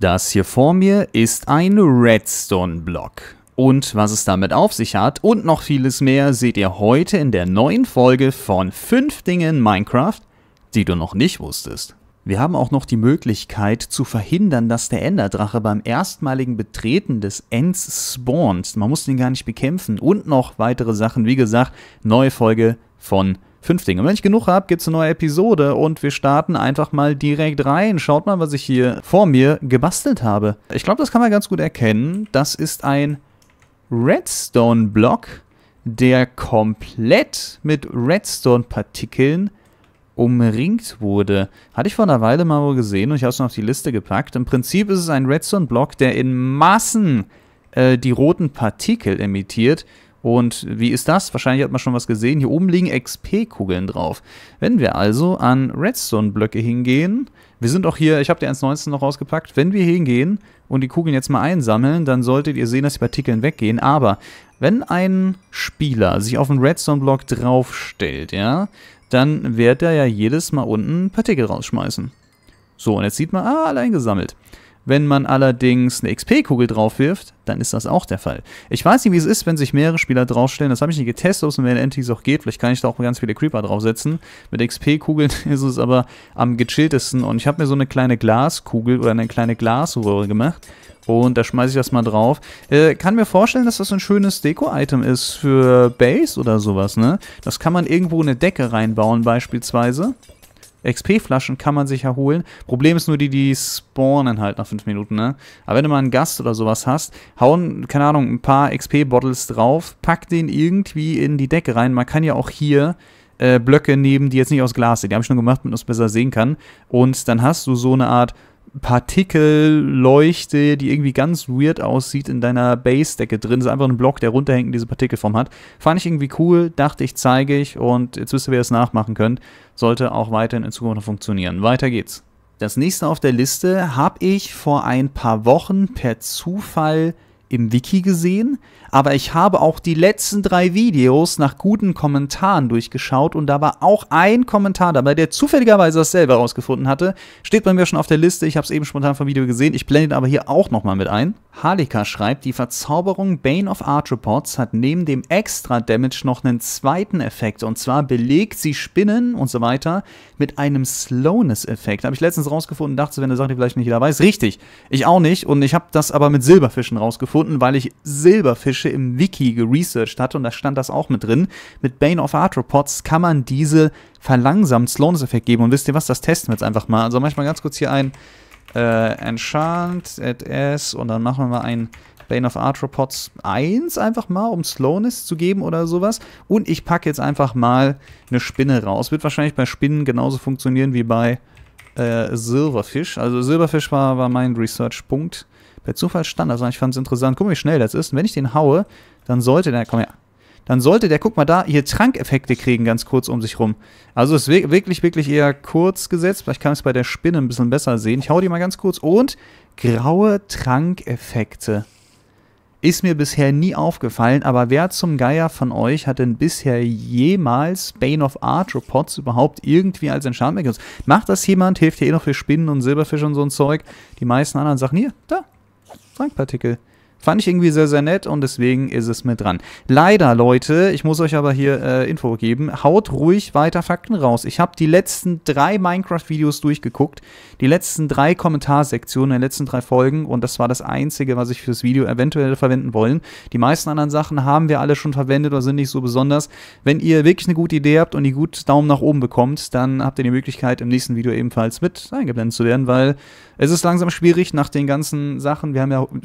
Das hier vor mir ist ein Redstone-Block. Und was es damit auf sich hat und noch vieles mehr seht ihr heute in der neuen Folge von 5 Dinge in Minecraft, die du noch nicht wusstest. Wir haben auch noch die Möglichkeit zu verhindern, dass der Enderdrache beim erstmaligen Betreten des Ends spawnt. Man muss den gar nicht bekämpfen und noch weitere Sachen. Wie gesagt, neue Folge von 5 fünf Dinge. Und wenn ich genug habe, gibt es eine neue Episode und wir starten einfach mal direkt rein. Schaut mal, was ich hier vor mir gebastelt habe. Ich glaube, das kann man ganz gut erkennen. Das ist ein Redstone-Block, der komplett mit Redstone-Partikeln umringt wurde. Hatte ich vor einer Weile mal gesehen und ich habe es noch auf die Liste gepackt. Im Prinzip ist es ein Redstone-Block, der in Massen äh, die roten Partikel emittiert und wie ist das? Wahrscheinlich hat man schon was gesehen. Hier oben liegen XP-Kugeln drauf. Wenn wir also an Redstone-Blöcke hingehen, wir sind auch hier, ich habe die 1.19 noch rausgepackt, wenn wir hingehen und die Kugeln jetzt mal einsammeln, dann solltet ihr sehen, dass die Partikeln weggehen. Aber wenn ein Spieler sich auf einen Redstone-Block draufstellt, ja, dann wird er ja jedes Mal unten Partikel rausschmeißen. So, und jetzt sieht man, ah, allein gesammelt. Wenn man allerdings eine XP-Kugel drauf wirft, dann ist das auch der Fall. Ich weiß nicht, wie es ist, wenn sich mehrere Spieler draufstellen. Das habe ich nicht getestet, ob es in Main Entities auch geht. Vielleicht kann ich da auch ganz viele Creeper draufsetzen. Mit XP-Kugeln ist es aber am gechilltesten. Und ich habe mir so eine kleine Glaskugel oder eine kleine Glasröhre gemacht. Und da schmeiße ich das mal drauf. Äh, kann mir vorstellen, dass das ein schönes Deko-Item ist für Base oder sowas, ne? Das kann man irgendwo in eine Decke reinbauen beispielsweise. XP-Flaschen kann man sich ja holen. Problem ist nur, die, die spawnen halt nach 5 Minuten, ne? Aber wenn du mal einen Gast oder sowas hast, hauen, keine Ahnung, ein paar XP-Bottles drauf, pack den irgendwie in die Decke rein. Man kann ja auch hier äh, Blöcke nehmen, die jetzt nicht aus Glas sind. Die habe ich schon gemacht, damit man es besser sehen kann. Und dann hast du so eine Art Partikelleuchte, die irgendwie ganz weird aussieht, in deiner Base-Decke drin. Das ist einfach ein Block, der runterhängt und diese Partikelform hat. Fand ich irgendwie cool, dachte ich, zeige ich und jetzt wisst ihr, wie ihr es nachmachen könnt. Sollte auch weiterhin in Zukunft noch funktionieren. Weiter geht's. Das nächste auf der Liste habe ich vor ein paar Wochen per Zufall im Wiki gesehen. Aber ich habe auch die letzten drei Videos nach guten Kommentaren durchgeschaut und da war auch ein Kommentar dabei, der zufälligerweise dasselbe herausgefunden hatte. Steht bei mir schon auf der Liste, ich habe es eben spontan vom Video gesehen, ich blende ihn aber hier auch nochmal mit ein. Halika schreibt, die Verzauberung Bane of Arthropods hat neben dem Extra Damage noch einen zweiten Effekt und zwar belegt sie Spinnen und so weiter mit einem Slowness-Effekt. Habe ich letztens rausgefunden, dachte, wenn eine Sache, die vielleicht nicht jeder weiß. Richtig, ich auch nicht und ich habe das aber mit Silberfischen rausgefunden, weil ich Silberfische Fetische im Wiki geresearched hat, und da stand das auch mit drin. Mit Bane of Arthropods kann man diese verlangsamt Slowness-Effekt geben. Und wisst ihr was, das testen wir jetzt einfach mal. Also manchmal ganz kurz hier ein äh, Enchant at S und dann machen wir mal ein Bane of Arthropods 1 einfach mal, um Slowness zu geben oder sowas. Und ich packe jetzt einfach mal eine Spinne raus. Wird wahrscheinlich bei Spinnen genauso funktionieren wie bei äh, Silverfish. Also Silverfish war, war mein Research-Punkt. Per Zufall stand das. Also ich fand es interessant. Guck mal, wie schnell das ist. Und wenn ich den haue, dann sollte der, komm her, dann sollte der, guck mal da, hier Trankeffekte kriegen, ganz kurz um sich rum. Also ist wirklich, wirklich eher kurz gesetzt. Vielleicht kann ich es bei der Spinne ein bisschen besser sehen. Ich hau die mal ganz kurz. Und graue Trankeffekte. Ist mir bisher nie aufgefallen, aber wer zum Geier von euch hat denn bisher jemals Bane of Arthropods überhaupt irgendwie als Enchantment genutzt? Macht das jemand? Hilft dir eh noch für Spinnen und Silberfische und so ein Zeug? Die meisten anderen sagen, hier, da, Strangpartikel. Fand ich irgendwie sehr, sehr nett und deswegen ist es mit dran. Leider, Leute, ich muss euch aber hier äh, Info geben, haut ruhig weiter Fakten raus. Ich habe die letzten drei Minecraft-Videos durchgeguckt, die letzten drei Kommentarsektionen der letzten drei Folgen und das war das Einzige, was ich fürs Video eventuell verwenden wollen. Die meisten anderen Sachen haben wir alle schon verwendet oder sind nicht so besonders. Wenn ihr wirklich eine gute Idee habt und die gut Daumen nach oben bekommt, dann habt ihr die Möglichkeit, im nächsten Video ebenfalls mit eingeblendet zu werden, weil es ist langsam schwierig nach den ganzen Sachen. Wir haben ja...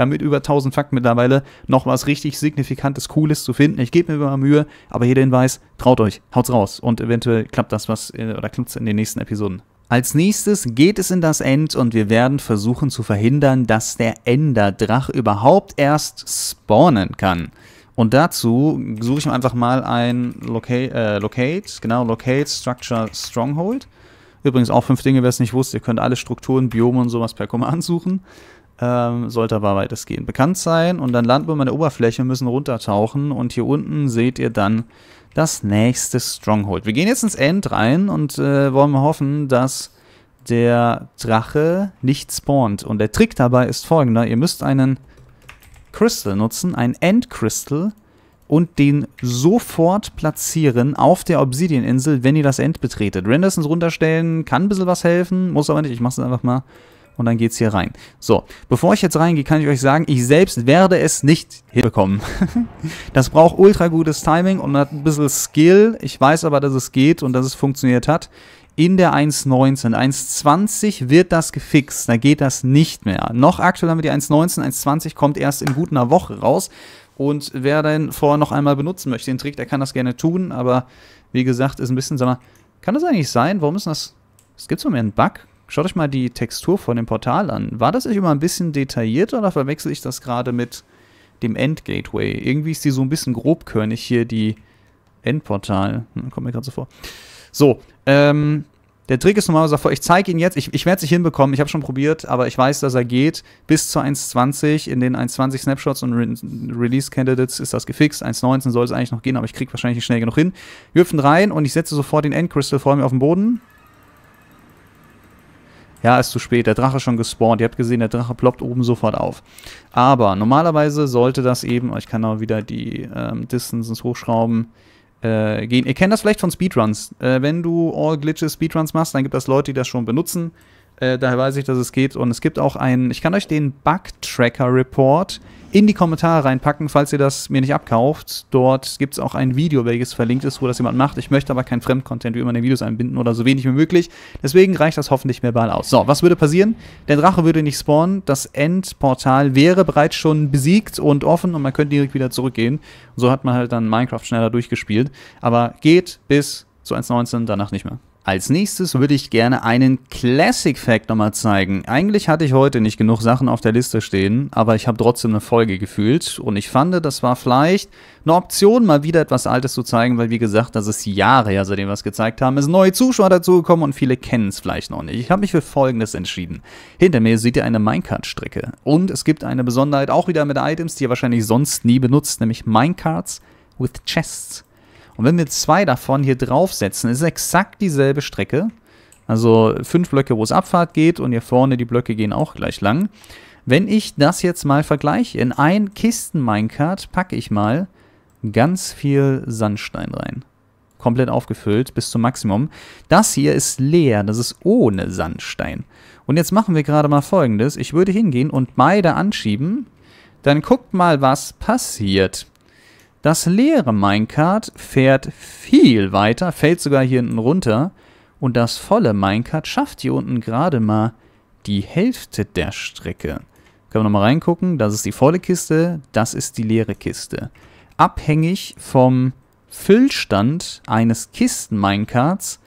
ja, mit über 1000 Fakten mittlerweile noch was richtig Signifikantes, Cooles zu finden. Ich gebe mir immer Mühe, aber jeder Hinweis, traut euch, haut's raus und eventuell klappt das was äh, oder klappt's in den nächsten Episoden. Als nächstes geht es in das End und wir werden versuchen zu verhindern, dass der Enderdrach überhaupt erst spawnen kann. Und dazu suche ich mir einfach mal ein Locate, äh, Locate, genau, Locate Structure Stronghold. Übrigens auch fünf Dinge, wer es nicht wusste, ihr könnt alle Strukturen, Biome und sowas per Command suchen ähm, sollte aber weitestgehend bekannt sein. Und dann landen wir mal an der Oberfläche und müssen runtertauchen. Und hier unten seht ihr dann das nächste Stronghold. Wir gehen jetzt ins End rein und äh, wollen mal hoffen, dass der Drache nicht spawnt. Und der Trick dabei ist folgender. Ihr müsst einen Crystal nutzen, einen End Crystal und den sofort platzieren auf der Obsidian-Insel, wenn ihr das End betretet. Rendersons runterstellen kann ein bisschen was helfen, muss aber nicht. Ich mache es einfach mal und dann geht es hier rein. So, bevor ich jetzt reingehe, kann ich euch sagen, ich selbst werde es nicht hinbekommen. das braucht ultra gutes Timing und hat ein bisschen Skill. Ich weiß aber, dass es geht und dass es funktioniert hat. In der 1.19, 1.20 wird das gefixt, da geht das nicht mehr. Noch aktuell haben wir die 1.19, 1.20 kommt erst in gut einer Woche raus. Und wer den vorher noch einmal benutzen möchte, den Trick, der kann das gerne tun, aber wie gesagt, ist ein bisschen, sag mal, kann das eigentlich sein? Warum ist das? Es gibt so mehr einen Bug. Schaut euch mal die Textur von dem Portal an. War das nicht immer ein bisschen detailliert oder verwechsel ich das gerade mit dem End-Gateway? Irgendwie ist die so ein bisschen grobkörnig hier, die Endportal. Hm, kommt mir gerade so vor. So, ähm, der Trick ist normalerweise davor, ich zeige ihn jetzt, ich, ich werde es nicht hinbekommen, ich habe schon probiert, aber ich weiß, dass er geht. Bis zu 1.20, in den 1.20 Snapshots und Re Release Candidates ist das gefixt. 1.19 soll es eigentlich noch gehen, aber ich kriege wahrscheinlich nicht schnell genug hin. Wir hüpfen rein und ich setze sofort den End-Crystal vor mir auf den Boden. Ja, ist zu spät, der Drache ist schon gespawnt. Ihr habt gesehen, der Drache ploppt oben sofort auf. Aber normalerweise sollte das eben, oh, ich kann auch wieder die ähm, Distances hochschrauben, äh, gehen. Ihr kennt das vielleicht von Speedruns. Äh, wenn du All Glitches Speedruns machst, dann gibt es Leute, die das schon benutzen. Äh, daher weiß ich, dass es geht. Und es gibt auch einen, ich kann euch den Bug-Tracker-Report in die Kommentare reinpacken, falls ihr das mir nicht abkauft. Dort gibt es auch ein Video, welches verlinkt ist, wo das jemand macht. Ich möchte aber kein Fremdcontent wie immer in den Videos einbinden oder so wenig wie möglich. Deswegen reicht das hoffentlich bald aus. So, was würde passieren? Der Drache würde nicht spawnen. Das Endportal wäre bereits schon besiegt und offen und man könnte direkt wieder zurückgehen. so hat man halt dann Minecraft schneller durchgespielt. Aber geht bis zu 1.19, danach nicht mehr. Als nächstes würde ich gerne einen Classic Fact nochmal zeigen. Eigentlich hatte ich heute nicht genug Sachen auf der Liste stehen, aber ich habe trotzdem eine Folge gefühlt und ich fand, das war vielleicht eine Option, mal wieder etwas Altes zu zeigen, weil wie gesagt, das ist Jahre her, seitdem wir es gezeigt haben, es sind neue Zuschauer dazugekommen und viele kennen es vielleicht noch nicht. Ich habe mich für Folgendes entschieden. Hinter mir seht ihr eine Minecart-Strecke und es gibt eine Besonderheit auch wieder mit Items, die ihr wahrscheinlich sonst nie benutzt, nämlich Minecarts with Chests. Und wenn wir zwei davon hier draufsetzen, ist es exakt dieselbe Strecke. Also fünf Blöcke, wo es Abfahrt geht und hier vorne die Blöcke gehen auch gleich lang. Wenn ich das jetzt mal vergleiche, in ein Kisten-Minecart packe ich mal ganz viel Sandstein rein. Komplett aufgefüllt bis zum Maximum. Das hier ist leer, das ist ohne Sandstein. Und jetzt machen wir gerade mal folgendes. Ich würde hingehen und beide anschieben. Dann guckt mal, was passiert. Das leere Minecart fährt viel weiter, fällt sogar hier hinten runter. Und das volle Minecart schafft hier unten gerade mal die Hälfte der Strecke. Können wir nochmal reingucken. Das ist die volle Kiste, das ist die leere Kiste. Abhängig vom Füllstand eines Kisten-Minecarts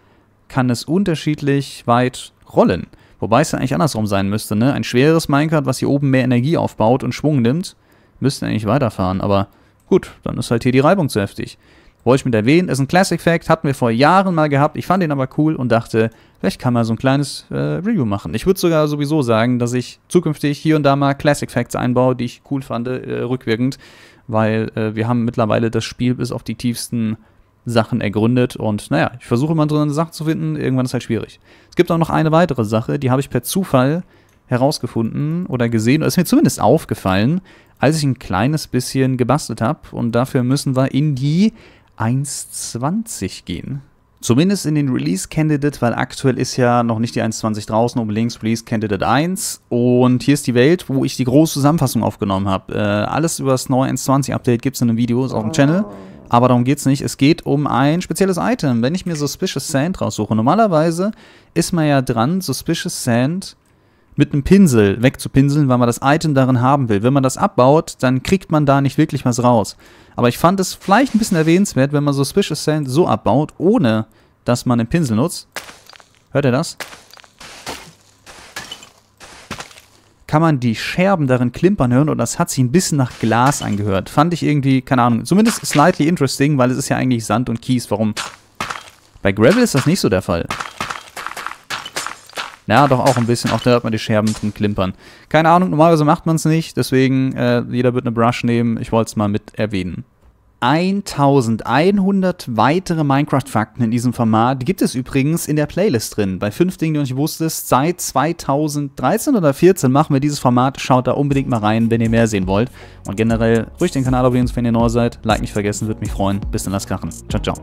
kann es unterschiedlich weit rollen. Wobei es ja eigentlich andersrum sein müsste, ne? Ein schweres Minecart, was hier oben mehr Energie aufbaut und Schwung nimmt, müsste eigentlich weiterfahren, aber Gut, dann ist halt hier die Reibung zu heftig. Wollte ich mit erwähnen, ist ein Classic Fact, hatten wir vor Jahren mal gehabt. Ich fand den aber cool und dachte, vielleicht kann man so ein kleines äh, Review machen. Ich würde sogar sowieso sagen, dass ich zukünftig hier und da mal Classic Facts einbaue, die ich cool fand, äh, rückwirkend, weil äh, wir haben mittlerweile das Spiel bis auf die tiefsten Sachen ergründet und naja, ich versuche immer so eine Sache zu finden, irgendwann ist halt schwierig. Es gibt auch noch eine weitere Sache, die habe ich per Zufall herausgefunden oder gesehen, oder ist mir zumindest aufgefallen als ich ein kleines bisschen gebastelt habe. Und dafür müssen wir in die 1.20 gehen. Zumindest in den Release Candidate, weil aktuell ist ja noch nicht die 1.20 draußen, oben links Release Candidate 1. Und hier ist die Welt, wo ich die große Zusammenfassung aufgenommen habe. Äh, alles über das neue 1.20 Update gibt es in einem Video, ist auf dem oh. Channel. Aber darum geht es nicht. Es geht um ein spezielles Item. Wenn ich mir Suspicious Sand raussuche, normalerweise ist man ja dran, Suspicious Sand mit einem Pinsel wegzupinseln, weil man das Item darin haben will. Wenn man das abbaut, dann kriegt man da nicht wirklich was raus. Aber ich fand es vielleicht ein bisschen erwähnenswert, wenn man Suspicious Sand so abbaut, ohne dass man den Pinsel nutzt. Hört ihr das? Kann man die Scherben darin klimpern hören und das hat sich ein bisschen nach Glas angehört. Fand ich irgendwie, keine Ahnung, zumindest slightly interesting, weil es ist ja eigentlich Sand und Kies. Warum? Bei Gravel ist das nicht so der Fall. Ja, doch auch ein bisschen. Auch da hört man die Scherben drin klimpern. Keine Ahnung, normalerweise macht man es nicht. Deswegen, äh, jeder wird eine Brush nehmen. Ich wollte es mal mit erwähnen. 1100 weitere Minecraft-Fakten in diesem Format gibt es übrigens in der Playlist drin. Bei fünf Dingen, die du nicht wusstest, seit 2013 oder 14 machen wir dieses Format. Schaut da unbedingt mal rein, wenn ihr mehr sehen wollt. Und generell ruhig den Kanal abonnieren, wenn ihr neu seid. Like nicht vergessen, würde mich freuen. Bis dann, lasst krachen. Ciao, ciao.